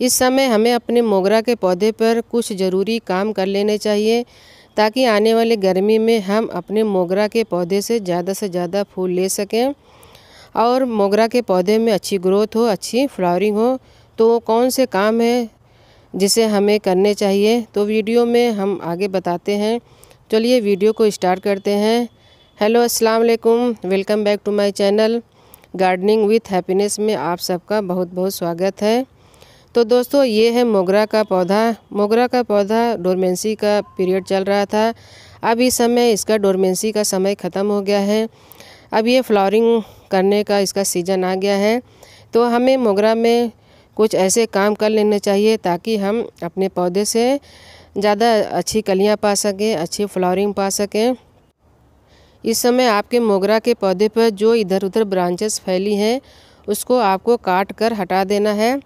इस समय हमें अपने मोगरा के पौधे पर कुछ ज़रूरी काम कर लेने चाहिए ताकि आने वाले गर्मी में हम अपने मोगरा के पौधे से ज़्यादा से ज़्यादा फूल ले सकें और मोगरा के पौधे में अच्छी ग्रोथ हो अच्छी फ्लावरिंग हो तो कौन से काम है जिसे हमें करने चाहिए तो वीडियो में हम आगे बताते हैं चलिए वीडियो को स्टार्ट करते हैं हेलो अस्सलाम वालेकुम welcome back to my channel gardening with happiness में आप सबका बहुत बहुत स्वागत है तो दोस्तों ये है मोगरा का पौधा मोगरा का पौधा डोरमेंसी का पीरियड चल रहा था अब इस समय इसका डोरमेंसी का समय ख़त्म हो गया है अब ये फ्लावरिंग करने का इसका सीज़न आ गया है तो हमें मोगरा में कुछ ऐसे काम कर लेने चाहिए ताकि हम अपने पौधे से ज़्यादा अच्छी कलियाँ पा सकें अच्छी फ्लावरिंग पा सकें इस समय आपके मोगरा के पौधे पर जो इधर उधर ब्रांचेस फैली हैं उसको आपको काट कर हटा देना है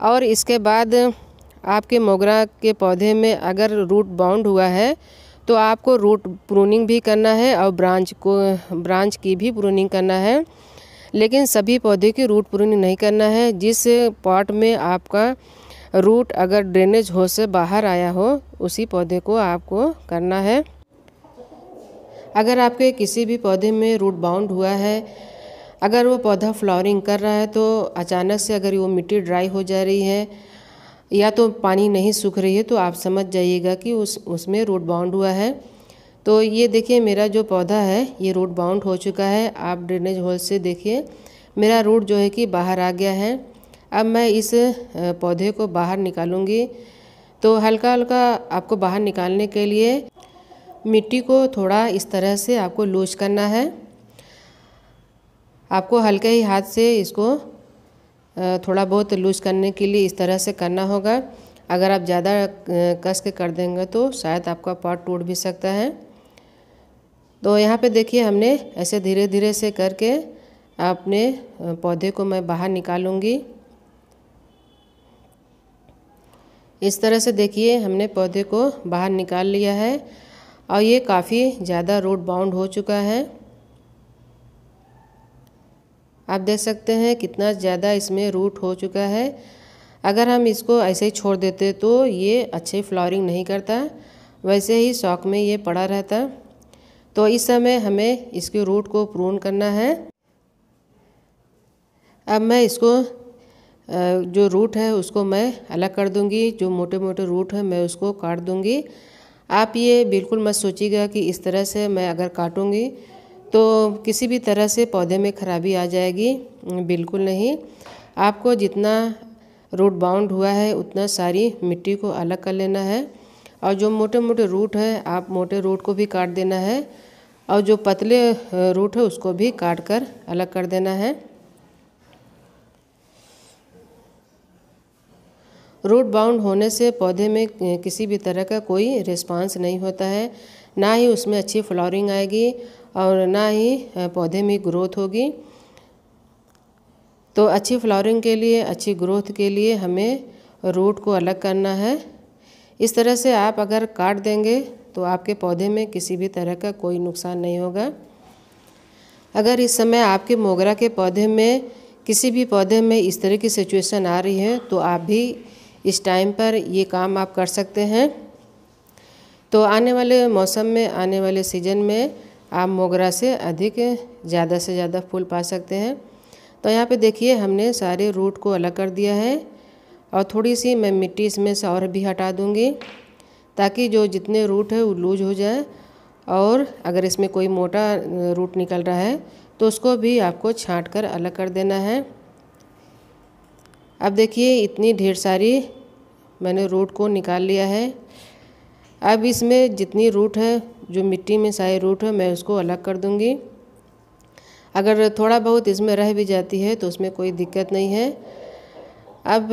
और इसके बाद आपके मोगरा के पौधे में अगर रूट बाउंड हुआ है तो आपको रूट प्रूनिंग भी करना है और ब्रांच को ब्रांच की भी प्रूनिंग करना है लेकिन सभी पौधे की रूट प्रूनिंग नहीं करना है जिस पॉट में आपका रूट अगर ड्रेनेज हो से बाहर आया हो उसी पौधे को आपको करना है अगर आपके किसी भी पौधे में रूट बाउंड हुआ है अगर वो पौधा फ्लावरिंग कर रहा है तो अचानक से अगर वो मिट्टी ड्राई हो जा रही है या तो पानी नहीं सूख रही है तो आप समझ जाइएगा कि उस उसमें रूट बाउंड हुआ है तो ये देखिए मेरा जो पौधा है ये रूट बाउंड हो चुका है आप ड्रेनेज होल से देखिए मेरा रूट जो है कि बाहर आ गया है अब मैं इस पौधे को बाहर निकालूंगी तो हल्का हल्का आपको बाहर निकालने के लिए मिट्टी को थोड़ा इस तरह से आपको लूज करना है आपको हल्के ही हाथ से इसको थोड़ा बहुत लूज करने के लिए इस तरह से करना होगा अगर आप ज़्यादा कस के कर देंगे तो शायद आपका पार्ट टूट भी सकता है तो यहाँ पे देखिए हमने ऐसे धीरे धीरे से करके अपने पौधे को मैं बाहर निकालूँगी इस तरह से देखिए हमने पौधे को बाहर निकाल लिया है और ये काफ़ी ज़्यादा रोड बाउंड हो चुका है आप देख सकते हैं कितना ज़्यादा इसमें रूट हो चुका है अगर हम इसको ऐसे ही छोड़ देते तो ये अच्छे फ्लावरिंग नहीं करता वैसे ही शौक में ये पड़ा रहता तो इस समय हमें इसके रूट को प्रून करना है अब मैं इसको जो रूट है उसको मैं अलग कर दूंगी जो मोटे मोटे रूट है मैं उसको काट दूंगी आप ये बिल्कुल मत सोचिएगा कि इस तरह से मैं अगर काटूंगी तो किसी भी तरह से पौधे में खराबी आ जाएगी बिल्कुल नहीं आपको जितना रूट बाउंड हुआ है उतना सारी मिट्टी को अलग कर लेना है और जो मोटे मोटे रूट है आप मोटे रूट को भी काट देना है और जो पतले रूट है उसको भी काट कर अलग कर देना है रूट बाउंड होने से पौधे में किसी भी तरह का कोई रिस्पांस नहीं होता है ना ही उसमें अच्छी फ्लॉरिंग आएगी और ना ही पौधे में ग्रोथ होगी तो अच्छी फ्लॉरिंग के लिए अच्छी ग्रोथ के लिए हमें रूट को अलग करना है इस तरह से आप अगर काट देंगे तो आपके पौधे में किसी भी तरह का कोई नुकसान नहीं होगा अगर इस समय आपके मोगरा के पौधे में किसी भी पौधे में इस तरह की सिचुएशन आ रही है तो आप भी इस टाइम पर ये काम आप कर सकते हैं तो आने वाले मौसम में आने वाले सीजन में आप मोगरा से अधिक ज़्यादा से ज़्यादा फूल पा सकते हैं तो यहाँ पे देखिए हमने सारे रूट को अलग कर दिया है और थोड़ी सी मैं मिट्टी इसमें से और भी हटा दूँगी ताकि जो जितने रूट है वो लूज हो जाए और अगर इसमें कोई मोटा रूट निकल रहा है तो उसको भी आपको छाँट कर अलग कर देना है अब देखिए इतनी ढेर सारी मैंने रूट को निकाल लिया है अब इसमें जितनी रूट है जो मिट्टी में सारे रूट है मैं उसको अलग कर दूंगी अगर थोड़ा बहुत इसमें रह भी जाती है तो उसमें कोई दिक्कत नहीं है अब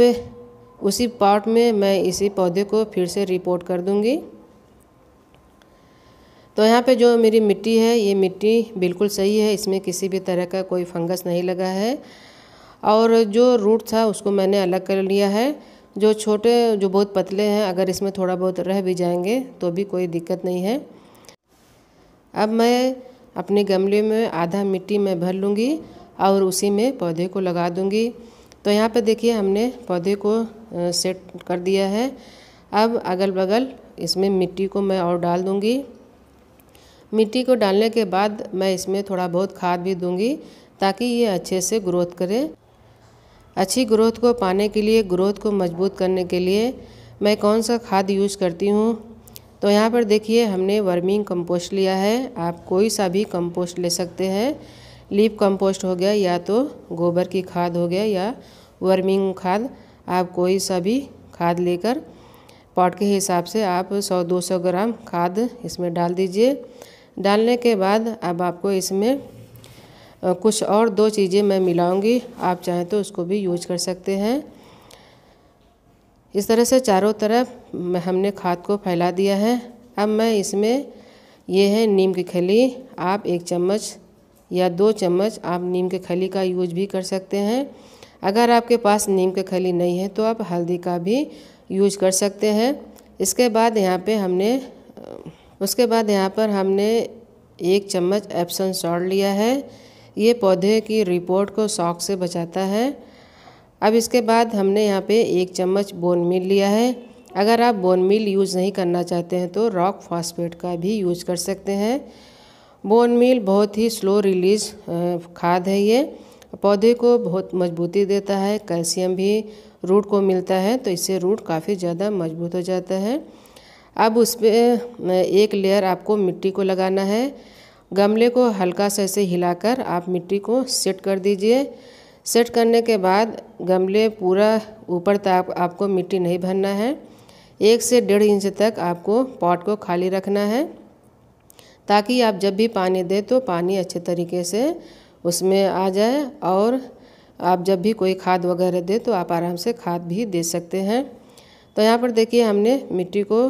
उसी पॉट में मैं इसी पौधे को फिर से रिपोर्ट कर दूंगी तो यहाँ पे जो मेरी मिट्टी है ये मिट्टी बिल्कुल सही है इसमें किसी भी तरह का कोई फंगस नहीं लगा है और जो रूट था उसको मैंने अलग कर लिया है जो छोटे जो बहुत पतले हैं अगर इसमें थोड़ा बहुत रह भी जाएंगे तो भी कोई दिक्कत नहीं है अब मैं अपने गमले में आधा मिट्टी में भर लूँगी और उसी में पौधे को लगा दूँगी तो यहाँ पर देखिए हमने पौधे को सेट कर दिया है अब अगल बगल इसमें मिट्टी को मैं और डाल दूँगी मिट्टी को डालने के बाद मैं इसमें थोड़ा बहुत खाद भी दूँगी ताकि ये अच्छे से ग्रोथ करे अच्छी ग्रोथ को पाने के लिए ग्रोथ को मजबूत करने के लिए मैं कौन सा खाद यूज करती हूँ तो यहाँ पर देखिए हमने वर्मिंग कंपोस्ट लिया है आप कोई सा भी कंपोस्ट ले सकते हैं लीप कंपोस्ट हो गया या तो गोबर की खाद हो गया या वर्मिंग खाद आप कोई सा भी खाद लेकर पॉट के हिसाब से आप 100-200 ग्राम खाद इसमें डाल दीजिए डालने के बाद अब आपको इसमें कुछ और दो चीज़ें मैं मिलाऊंगी आप चाहें तो उसको भी यूज कर सकते हैं इस तरह से चारों तरफ हमने खाद को फैला दिया है अब मैं इसमें ये है नीम की खली आप एक चम्मच या दो चम्मच आप नीम के खली का यूज भी कर सकते हैं अगर आपके पास नीम के खली नहीं है तो आप हल्दी का भी यूज कर सकते हैं इसके बाद यहाँ पे हमने उसके बाद यहाँ पर हमने एक चम्मच एप्सन सॉल्ट लिया है ये पौधे की रिपोर्ट को शौक से बचाता है अब इसके बाद हमने यहाँ पे एक चम्मच बोन मिल लिया है अगर आप बोन मिल यूज़ नहीं करना चाहते हैं तो रॉक फॉस्फेट का भी यूज कर सकते हैं बोन मिल बहुत ही स्लो रिलीज खाद है ये पौधे को बहुत मजबूती देता है कैल्शियम भी रूट को मिलता है तो इससे रूट काफ़ी ज़्यादा मजबूत हो जाता है अब उस पर एक लेयर आपको मिट्टी को लगाना है गमले को हल्का सा ऐसे हिलाकर आप मिट्टी को सेट कर दीजिए सेट करने के बाद गमले पूरा ऊपर तक आपको मिट्टी नहीं भरना है एक से डेढ़ इंच तक आपको पॉट को खाली रखना है ताकि आप जब भी पानी दें तो पानी अच्छे तरीके से उसमें आ जाए और आप जब भी कोई खाद वगैरह दे तो आप आराम से खाद भी दे सकते हैं तो यहाँ पर देखिए हमने मिट्टी को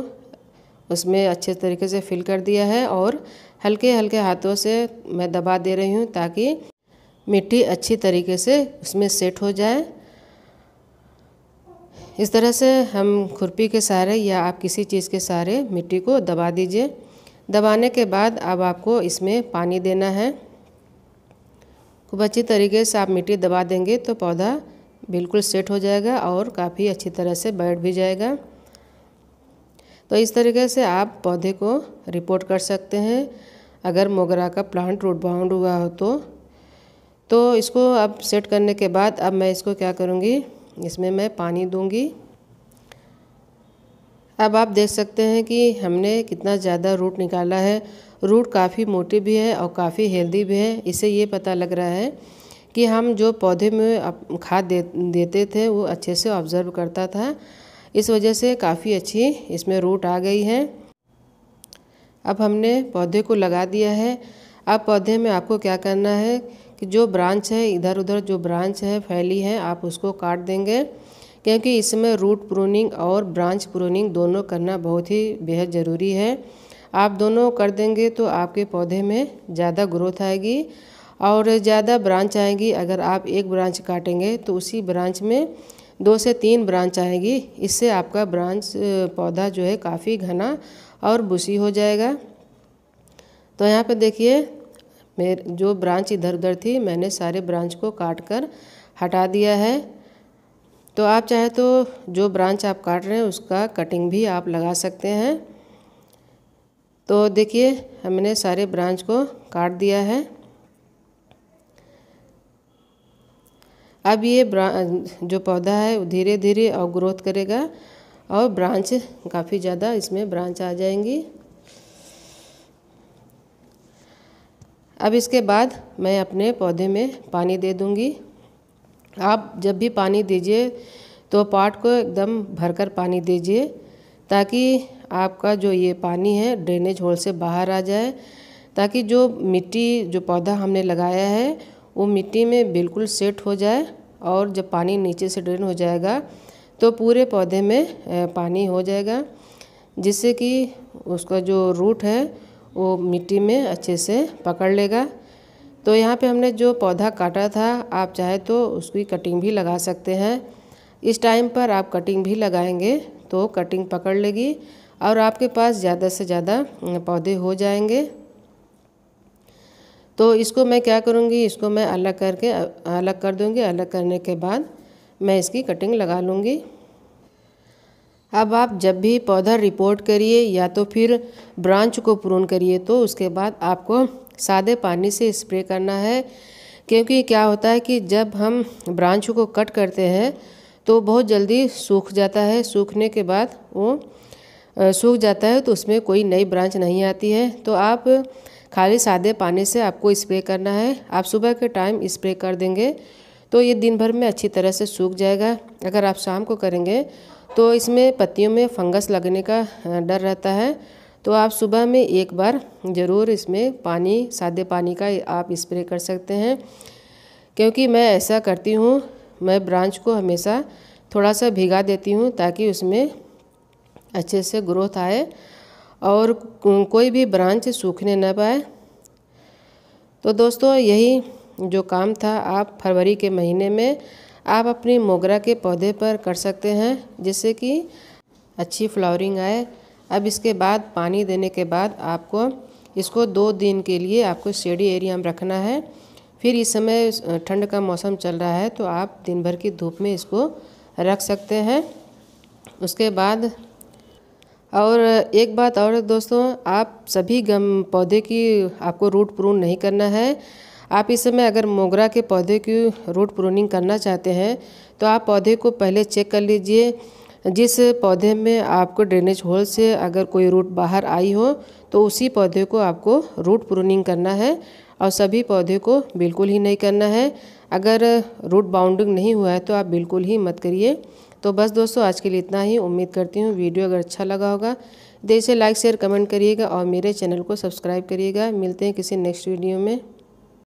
उसमें अच्छे तरीके से फिल कर दिया है और हल्के हल्के हाथों से मैं दबा दे रही हूँ ताकि मिट्टी अच्छी तरीके से उसमें सेट हो जाए इस तरह से हम खुरपी के सहारे या आप किसी चीज़ के सहारे मिट्टी को दबा दीजिए दबाने के बाद अब आपको इसमें पानी देना है खूब अच्छी तरीके से आप मिट्टी दबा देंगे तो पौधा बिल्कुल सेट हो जाएगा और काफ़ी अच्छी तरह से बैठ भी जाएगा तो इस तरीके से आप पौधे को रिपोर्ट कर सकते हैं अगर मोगरा का प्लांट रूट बाउंड हुआ हो तो तो इसको अब सेट करने के बाद अब मैं इसको क्या करूँगी इसमें मैं पानी दूँगी अब आप देख सकते हैं कि हमने कितना ज़्यादा रूट निकाला है रूट काफ़ी मोटी भी है और काफ़ी हेल्दी भी है इससे ये पता लग रहा है कि हम जो पौधे में खाद दे देते थे वो अच्छे से ऑब्ज़र्व करता था इस वजह से काफ़ी अच्छी इसमें रूट आ गई है अब हमने पौधे को लगा दिया है अब पौधे में आपको क्या करना है कि जो ब्रांच है इधर उधर जो ब्रांच है फैली है आप उसको काट देंगे क्योंकि इसमें रूट प्रूनिंग और ब्रांच प्रूनिंग दोनों करना बहुत ही बेहद ज़रूरी है आप दोनों कर देंगे तो आपके पौधे में ज़्यादा ग्रोथ आएगी और ज़्यादा ब्रांच आएगी अगर आप एक ब्रांच काटेंगे तो उसी ब्रांच में दो से तीन ब्रांच आएगी इससे आपका ब्रांच पौधा जो है काफ़ी घना और बुशी हो जाएगा तो यहाँ पे देखिए मेरे जो ब्रांच इधर उधर थी मैंने सारे ब्रांच को काट कर हटा दिया है तो आप चाहे तो जो ब्रांच आप काट रहे हैं उसका कटिंग भी आप लगा सकते हैं तो देखिए हमने सारे ब्रांच को काट दिया है अब ये जो पौधा है धीरे धीरे और ग्रोथ करेगा और ब्रांच काफ़ी ज़्यादा इसमें ब्रांच आ जाएंगी अब इसके बाद मैं अपने पौधे में पानी दे दूँगी आप जब भी पानी दीजिए तो पाट को एकदम भरकर पानी दीजिए ताकि आपका जो ये पानी है ड्रेनेज होल से बाहर आ जाए ताकि जो मिट्टी जो पौधा हमने लगाया है वो मिट्टी में बिल्कुल सेट हो जाए और जब पानी नीचे से ड्रेन हो जाएगा तो पूरे पौधे में पानी हो जाएगा जिससे कि उसका जो रूट है वो मिट्टी में अच्छे से पकड़ लेगा तो यहाँ पे हमने जो पौधा काटा था आप चाहे तो उसकी कटिंग भी लगा सकते हैं इस टाइम पर आप कटिंग भी लगाएंगे तो कटिंग पकड़ लेगी और आपके पास ज़्यादा से ज़्यादा पौधे हो जाएंगे तो इसको मैं क्या करूँगी इसको मैं अलग करके अलग कर दूँगी अलग करने के बाद मैं इसकी कटिंग लगा लूँगी अब आप जब भी पौधा रिपोर्ट करिए या तो फिर ब्रांच को प्रून करिए तो उसके बाद आपको सादे पानी से स्प्रे करना है क्योंकि क्या होता है कि जब हम ब्रांच को कट करते हैं तो बहुत जल्दी सूख जाता है सूखने के बाद वो सूख जाता है तो उसमें कोई नई ब्रांच नहीं आती है तो आप खाली सादे पानी से आपको स्प्रे करना है आप सुबह के टाइम स्प्रे कर देंगे तो ये दिन भर में अच्छी तरह से सूख जाएगा अगर आप शाम को करेंगे तो इसमें पत्तियों में फंगस लगने का डर रहता है तो आप सुबह में एक बार ज़रूर इसमें पानी सादे पानी का आप स्प्रे कर सकते हैं क्योंकि मैं ऐसा करती हूँ मैं ब्रांच को हमेशा थोड़ा सा भिगा देती हूँ ताकि उसमें अच्छे से ग्रोथ आए और कोई भी ब्रांच सूखने न पाए तो दोस्तों यही जो काम था आप फरवरी के महीने में आप अपनी मोगरा के पौधे पर कर सकते हैं जिससे कि अच्छी फ्लावरिंग आए अब इसके बाद पानी देने के बाद आपको इसको दो दिन के लिए आपको शेडी एरिया में रखना है फिर इस समय ठंड का मौसम चल रहा है तो आप दिन भर की धूप में इसको रख सकते हैं उसके बाद और एक बात और दोस्तों आप सभी गम पौधे की आपको रूट प्रून नहीं करना है आप इस समय अगर मोगरा के पौधे की रूट प्रूनिंग करना चाहते हैं तो आप पौधे को पहले चेक कर लीजिए जिस पौधे में आपको ड्रेनेज होल से अगर कोई रूट बाहर आई हो तो उसी पौधे को आपको रूट प्रूनिंग करना है और सभी पौधे को बिल्कुल ही नहीं करना है अगर रूट बाउंडिंग नहीं हुआ है तो आप बिल्कुल ही मत करिए तो बस दोस्तों आज के लिए इतना ही उम्मीद करती हूँ वीडियो अगर अच्छा लगा होगा तो इसे लाइक शेयर कमेंट करिएगा और मेरे चैनल को सब्सक्राइब करिएगा मिलते हैं किसी नेक्स्ट वीडियो में